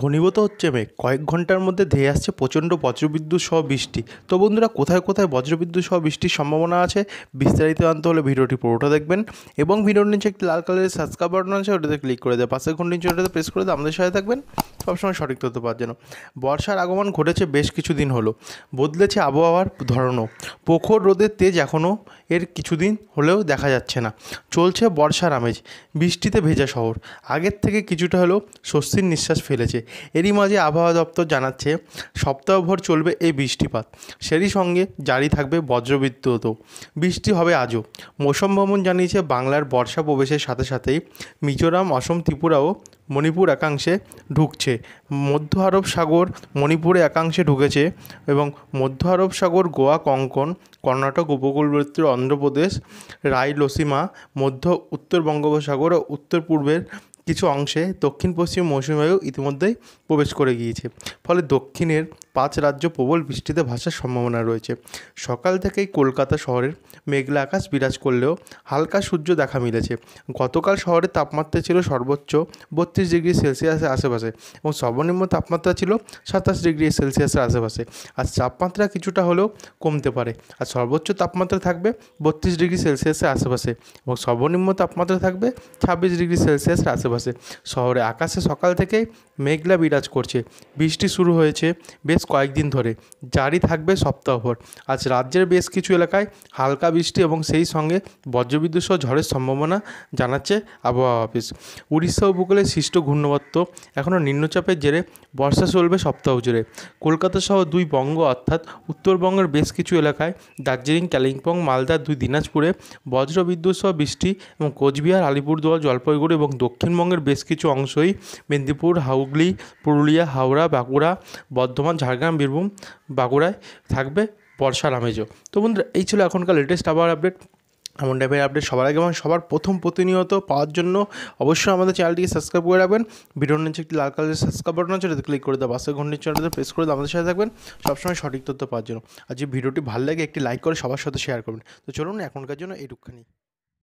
ঘনীভূত হচ্ছে মেঘ কয়েক ঘন্টার মধ্যে ধেয়ে আসছে প্রচণ্ড বজ্রবিদ্যুৎ সহ বৃষ্টি তো বন্ধুরা কোথায় কোথায় বজ্রবিদ্যুৎ সহ বৃষ্টির সম্ভাবনা আছে বিস্তারিত আনতে হলে ভিডিওটি পুরোটা দেখবেন এবং ভিডিওর নিচে একটি লাল কালারের সাবস্ক্রাইব বাটন আছে ওটাতে ক্লিক করে দেয় পাশের ঘন্টির ওটাতে প্রেস করে দেয় আমাদের সাথে থাকবেন সবসময় সঠিক তথ্য পাওয়ার জন্য বর্ষার আগমন ঘটেছে বেশ কিছুদিন হলো বদলেছে আবহাওয়ার ধরনও প্রখর রোদের তেজ এখনও এর কিছুদিন হলেও দেখা যাচ্ছে না চলছে বর্ষার আমেজ বৃষ্টিতে ভেজা শহর আগের থেকে কিছুটা হলেও স্বস্তির নিঃশ্বাস ফেলেছে এরই মাঝে আবহাওয়া দপ্তর জানাচ্ছে সপ্তাহভর চলবে এই বৃষ্টিপাত সেরই সঙ্গে জারি থাকবে বজ্রবিদ্যুৎও বৃষ্টি হবে আজও মৌসম ভবন জানিয়েছে বাংলার বর্ষা প্রবেশের সাথে সাথেই মিজোরাম অসম ত্রিপুরাও মণিপুর একাংশে ঢুকছে মধ্য আরব সাগর মণিপুরে একাংশে ঢুকেছে এবং মধ্য আরব সাগর গোয়া কঙ্কন কর্ণাটক উপকূলবর্তী অন্ধ্রপ্রদেশ রায়লসীমা মধ্য উত্তর বঙ্গোপসাগর ও উত্তর পূর্বের কিছু অংশে দক্ষিণ পশ্চিম মৌসুমী বায়ু ইতিমধ্যেই প্রবেশ করে গিয়েছে ফলে দক্ষিণের পাঁচ রাজ্য প্রবল বৃষ্টিতে ভাসার সম্ভাবনা রয়েছে সকাল থেকেই কলকাতা শহরের মেঘলা আকাশ বিরাজ করলেও হালকা সূর্য দেখা মিলেছে গতকাল শহরের তাপমাত্রা ছিল সর্বোচ্চ বত্রিশ ডিগ্রি সেলসিয়াসের আশেপাশে এবং সর্বনিম্ন তাপমাত্রা ছিল সাতাশ ডিগ্রি সেলসিয়াসের আশেপাশে আর তাপমাত্রা কিছুটা হলেও কমতে পারে আর সর্বোচ্চ তাপমাত্রা থাকবে বত্রিশ ডিগ্রি সেলসিয়াসের আশেপাশে এবং সর্বনিম্ন তাপমাত্রা থাকবে ছাব্বিশ ডিগ্রি সেলসিয়াসের আশেপাশে শহরে আকাশে সকাল থেকেই মেঘলা বিরাজ করছে বৃষ্টি শুরু হয়েছে বেশ বেশ কয়েকদিন ধরে জারি থাকবে সপ্তাহভর আজ রাজ্যের বেশ কিছু এলাকায় হালকা বৃষ্টি এবং সেই সঙ্গে বজ্রবিদ্যুৎ সহ ঝড়ের সম্ভাবনা জানাচ্ছে আবহাওয়া অফিস উড়িষ্যা উপকূলে সৃষ্ট ঘূর্ণবত্ত এখনও নিম্নচাপের জেরে বর্ষা চলবে সপ্তাহ জুড়ে কলকাতা সহ দুই বঙ্গ অর্থাৎ উত্তরবঙ্গের বেশ কিছু এলাকায় দার্জিলিং কালিম্পং মালদা দুই দিনাজপুরে বজ্রবিদ্যুৎ সহ বৃষ্টি এবং কোচবিহার আলিপুরদুয়ার জলপাইগুড়ি এবং দক্ষিণবঙ্গের বেশ কিছু অংশই মেদিনীপুর হাউগলি পুরুলিয়া হাওড়া বাঁকুড়া বর্ধমান ঝাড় ঝাড়গ্রাম বীরভূম বাঁকুড়ায় থাকবে বর্ষার আমেজও তো বন্ধুরা এই ছিল এখনকার লেটেস্ট আবার আপডেট এমন টাইপের আপডেট সবার আগে এবং সবার প্রথম প্রতিনিয়ত পাওয়ার জন্য অবশ্যই আমাদের চ্যানেলটিকে সাবস্ক্রাইব করে রাখবেন ভিডিওর নিচে একটি লাল কালারের সাবস্ক্রাইব বাটন আছে এটাতে ক্লিক করে দেওয়া পাশে ঘন্টির চ্যানেলটা প্রেস করে আমাদের সাথে থাকবেন সবসময় সঠিক তথ্য পাওয়ার জন্য আর যে ভিডিওটি ভালো লাগে একটি লাইক করে সবার সাথে শেয়ার করবেন তো চলুন এখনকার জন্য এটুকখানি